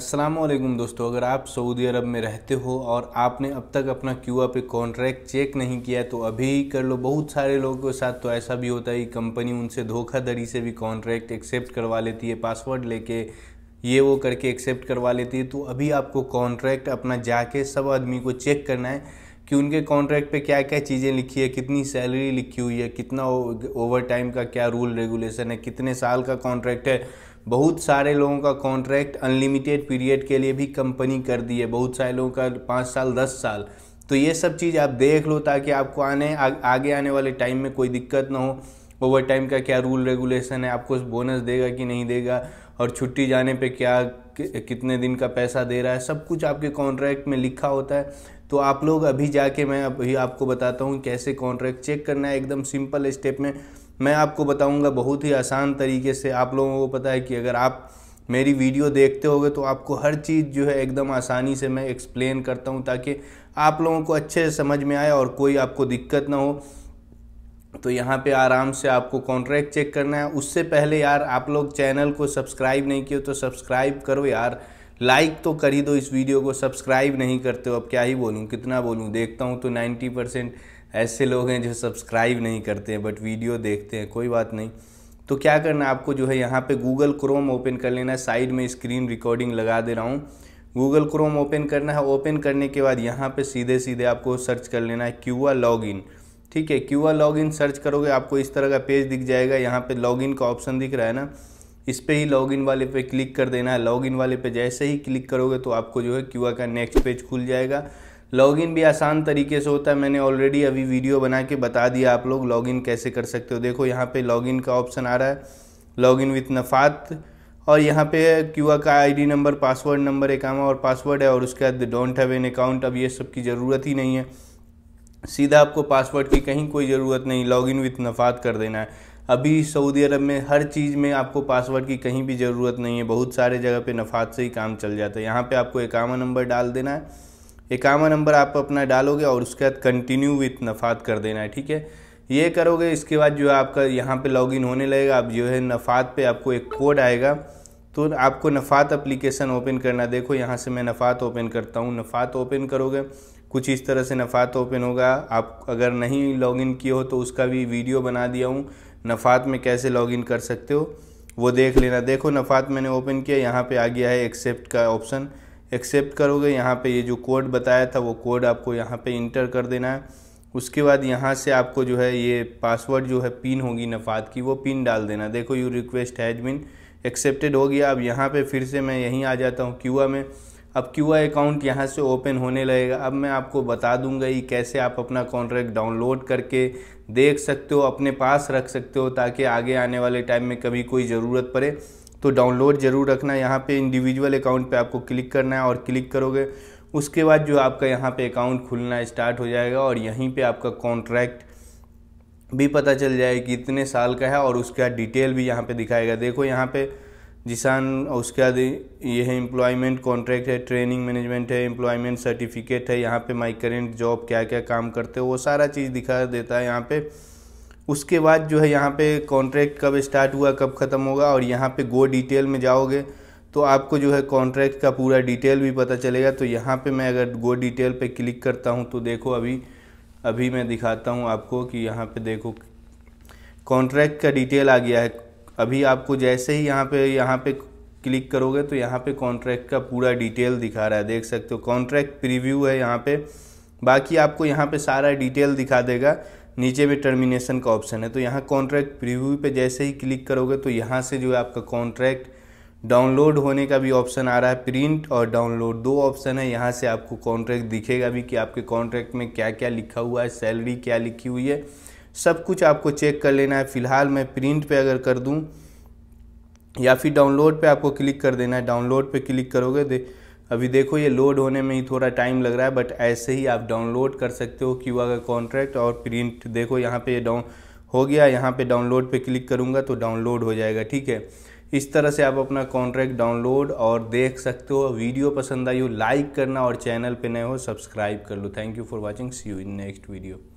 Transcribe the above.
वालेकुम दोस्तों अगर आप सऊदी अरब में रहते हो और आपने अब तक अपना क्यू पे कॉन्ट्रैक्ट चेक नहीं किया तो अभी कर लो बहुत सारे लोगों के साथ तो ऐसा भी होता है कि कंपनी उनसे धोखाधड़ी से भी कॉन्ट्रैक्ट एक्सेप्ट करवा लेती है पासवर्ड लेके ये वो करके एक्सेप्ट करवा लेती है तो अभी आपको कॉन्ट्रैक्ट अपना जाके सब आदमी को चेक करना है कि उनके कॉन्ट्रैक्ट पे क्या क्या चीज़ें लिखी है कितनी सैलरी लिखी हुई है कितना ओवर टाइम का क्या रूल रेगुलेशन है कितने साल का कॉन्ट्रैक्ट है बहुत सारे लोगों का कॉन्ट्रैक्ट अनलिमिटेड पीरियड के लिए भी कंपनी कर दी है बहुत सारे लोगों का पाँच साल दस साल तो ये सब चीज़ आप देख लो ताकि आपको आने आ, आगे आने वाले टाइम में कोई दिक्कत ना हो ओवर टाइम का क्या रूल रेगुलेशन है आपको बोनस देगा कि नहीं देगा और छुट्टी जाने पे क्या कितने दिन का पैसा दे रहा है सब कुछ आपके कॉन्ट्रैक्ट में लिखा होता है तो आप लोग अभी जाके मैं अभी आपको बताता हूँ कैसे कॉन्ट्रैक्ट चेक करना है एकदम सिंपल स्टेप में मैं आपको बताऊंगा बहुत ही आसान तरीके से आप लोगों को पता है कि अगर आप मेरी वीडियो देखते होगे तो आपको हर चीज़ जो है एकदम आसानी से मैं एक्सप्लेन करता हूँ ताकि आप लोगों को अच्छे से समझ में आए और कोई आपको दिक्कत ना हो तो यहाँ पे आराम से आपको कॉन्ट्रैक्ट चेक करना है उससे पहले यार आप लोग चैनल को सब्सक्राइब नहीं किए तो सब्सक्राइब करो यार लाइक तो कर ही दो इस वीडियो को सब्सक्राइब नहीं करते हो अब क्या ही बोलूँ कितना बोलूँ देखता हूँ तो नाइन्टी परसेंट ऐसे लोग हैं जो सब्सक्राइब नहीं करते हैं बट वीडियो देखते हैं कोई बात नहीं तो क्या करना है आपको जो है यहाँ पे गूगल क्रोम ओपन कर लेना है साइड में स्क्रीन रिकॉर्डिंग लगा दे रहा हूँ गूगल क्रोम ओपन करना है ओपन करने के बाद यहाँ पे सीधे सीधे आपको सर्च कर लेना है आर लॉगिन ठीक है क्यूआ लॉगिन सर्च करोगे आपको इस तरह का पेज दिख जाएगा यहाँ पे लॉग का ऑप्शन दिख रहा है ना इस पर ही लॉगिन वाले पे क्लिक कर देना है लॉगिन वाले पे जैसे ही क्लिक करोगे तो आपको जो है क्यू का नेक्स्ट पेज खुल जाएगा लॉगिन भी आसान तरीके से होता है मैंने ऑलरेडी अभी वीडियो बना के बता दिया आप लोग लॉगिन कैसे कर सकते हो देखो यहाँ पे लॉगिन का ऑप्शन आ रहा है लॉगिन विथ नफात और यहाँ पे क्यू आर का आईडी नंबर पासवर्ड नंबर एक आमा और पासवर्ड है और उसके बाद डोंट हैव एन अकाउंट अब ये सब की ज़रूरत ही नहीं है सीधा आपको पासवर्ड की कहीं कोई ज़रूरत नहीं लॉगिन विथ नफात कर देना है अभी सऊदी अरब में हर चीज़ में आपको पासवर्ड की कहीं भी ज़रूरत नहीं है बहुत सारे जगह पे नफात से ही काम चल जाता है यहाँ पे आपको एकामा नंबर डाल देना है इक्यावन नंबर आप अपना डालोगे और उसके बाद कंटिन्यू विथ नफात कर देना है ठीक है ये करोगे इसके बाद जो है आपका यहाँ पे लॉगिन होने लगेगा आप जो है नफात पे आपको एक कोड आएगा तो आपको नफात एप्लीकेशन ओपन करना देखो यहाँ से मैं नफात ओपन करता हूँ नफात ओपन करोगे कुछ इस तरह से नफात ओपन होगा आप अगर नहीं लॉगिन किए हो तो उसका भी वीडियो बना दिया हूँ नफात में कैसे लॉगिन कर सकते हो वो देख लेना देखो नफात मैंने ओपन किया यहाँ पे आ गया है एक्सेप्ट का ऑप्शन एक्सेप्ट करोगे यहाँ पे ये जो कोड बताया था वो कोड आपको यहाँ पे इंटर कर देना है उसके बाद यहाँ से आपको जो है ये पासवर्ड जो है पिन होगी नफात की वो पिन डाल देना देखो you request has been accepted हो गया अब यहाँ पे फिर से मैं यहीं आ जाता हूँ क्यूआ में अब क्यूआ अकाउंट यहाँ से ओपन होने लगेगा अब मैं आपको बता दूंगा ये कैसे आप अपना कॉन्ट्रैक्ट डाउनलोड करके देख सकते हो अपने पास रख सकते हो ताकि आगे आने वाले टाइम में कभी कोई ज़रूरत पड़े तो डाउनलोड ज़रूर रखना यहाँ पे इंडिविजुअल अकाउंट पे आपको क्लिक करना है और क्लिक करोगे उसके बाद जो आपका यहाँ पे अकाउंट खुलना स्टार्ट हो जाएगा और यहीं पे आपका कॉन्ट्रैक्ट भी पता चल जाएगा कि इतने साल का है और उसका डिटेल भी यहाँ पे दिखाएगा देखो यहाँ पे जिसान उसके बाद ये है एम्प्लॉयमेंट कॉन्ट्रैक्ट है ट्रेनिंग मैनेजमेंट है एम्प्लॉयमेंट सर्टिफिकेट है यहाँ पे माई करेंट जॉब क्या क्या काम करते हो वो सारा चीज़ दिखा देता है यहाँ पर उसके बाद जो है यहाँ पे कॉन्ट्रैक्ट कब स्टार्ट हुआ कब ख़त्म होगा और यहाँ पे गो डिटेल में जाओगे तो आपको जो है कॉन्ट्रैक्ट का पूरा डिटेल भी पता चलेगा तो यहाँ पे मैं अगर गो डिटेल पे क्लिक करता हूँ तो देखो अभी अभी मैं दिखाता हूँ आपको कि यहाँ पे देखो कॉन्ट्रैक्ट का डिटेल आ गया है अभी आपको जैसे ही यहाँ पे यहाँ पे क्लिक करोगे तो यहाँ पे कॉन्ट्रैक्ट का पूरा डिटेल दिखा रहा है देख सकते हो कॉन्ट्रैक्ट प्रिव्यू है यहाँ पे बाकी आपको यहाँ पे सारा डिटेल दिखा देगा नीचे में टर्मिनेशन का ऑप्शन है तो यहाँ कॉन्ट्रैक्ट प्रिव्यू पे जैसे ही क्लिक करोगे तो यहाँ से जो है आपका कॉन्ट्रैक्ट डाउनलोड होने का भी ऑप्शन आ रहा है प्रिंट और डाउनलोड दो ऑप्शन है यहाँ से आपको कॉन्ट्रैक्ट दिखेगा भी कि आपके कॉन्ट्रैक्ट में क्या क्या लिखा हुआ है सैलरी क्या लिखी हुई है सब कुछ आपको चेक कर लेना है फिलहाल मैं प्रिंट पर अगर कर दूँ या फिर डाउनलोड पर आपको क्लिक कर देना है डाउनलोड पर क्लिक करोगे अभी देखो ये लोड होने में ही थोड़ा टाइम लग रहा है बट ऐसे ही आप डाउनलोड कर सकते हो क्यू का कॉन्ट्रैक्ट और प्रिंट देखो यहाँ पे डाउन हो गया यहाँ पे डाउनलोड पे क्लिक करूँगा तो डाउनलोड हो जाएगा ठीक है इस तरह से आप अपना कॉन्ट्रैक्ट डाउनलोड और देख सकते हो वीडियो पसंद आई हो लाइक करना और चैनल पर नए हो सब्सक्राइब कर लो thank you for watching see you in next video